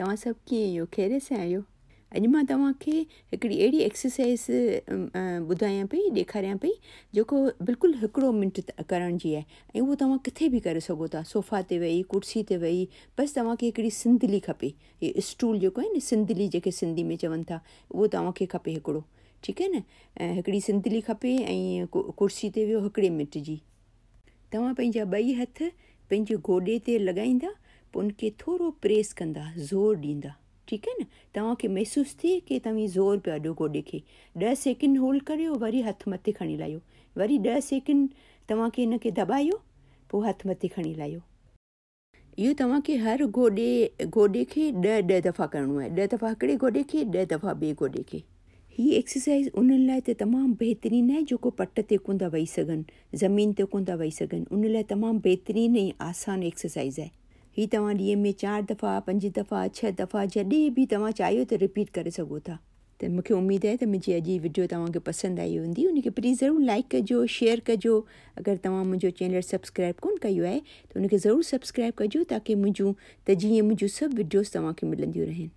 तव्हां सभु कीअं आहियो खैर से आहियो अॼु मां तव्हांखे हिकिड़ी अहिड़ी एक्सरसाइज़ ॿुधायां पई ॾेखारियां पई जेको बिल्कुलु हिकिड़ो मिंट करण जी आहे ऐं उहो तव्हां किथे बि करे सघो था सोफ़ा ते वेही कुर्सी ते वेही बसि तव्हांखे हिकिड़ी सिंधली खपे इहे स्टूल जेको आहे न सिंधली जेके सिंधी में चवनि था उहो तव्हांखे खपे हिकिड़ो ठीकु आहे न हिकिड़ी सिंधली खपे ऐं कुर्सी ते वियो हिकिड़े मिंट जी तव्हां पंहिंजा ॿई हथ पंहिंजे गोॾे ते लॻाईंदा पोइ उनखे थोरो प्रेस कंदा ज़ोर ॾींदा ठीक है न तव्हांखे महसूसु थिए की तव्हीं ज़ोर पे ॾियो गोॾे खे ॾह होल्ड कर वरी हथ मथे खी लाहियो वरी दह सेकिंड तव्हांखे हिन खे दॿायो पोइ हथु मथे खणी लाहियो इहो हर गोॾे गोॾे खे ॾह ॾह दफ़ा करण है ॾह दफ़ा हिकिड़े गोॾे खे ॾह दफ़ा बे गोॾे खे हीअ एक्सरसाइज़ उन तमाम बेहतरीन है जो आहे जेको पट ते कोन था वेही ज़मीन ते कोन था वेही उन तमाम बेहतरीन आसान एक्सरसाइज़ है ही तव्हां ॾींहं में चारि दफ़ा पंज दफ़ा छह दफ़ा जॾहिं बि तव्हां चाहियो त रिपीट करे सघो था त मूंखे उमेद आहे त मुंहिंजी अॼु जी वीडियो तव्हांखे पसंदि आई हूंदी उनखे प्लीज़ ज़रूरु लाइक कजो शेयर कजो अगरि तव्हां मुंहिंजो चैनल सब्सक्राइब कोन कयो आहे त उनखे ज़रूरु सब्सक्राइब कजो ताकी मुंहिंजूं त जीअं मुंहिंजूं सभु वीडियोस तव्हांखे मिलंदियूं रहनि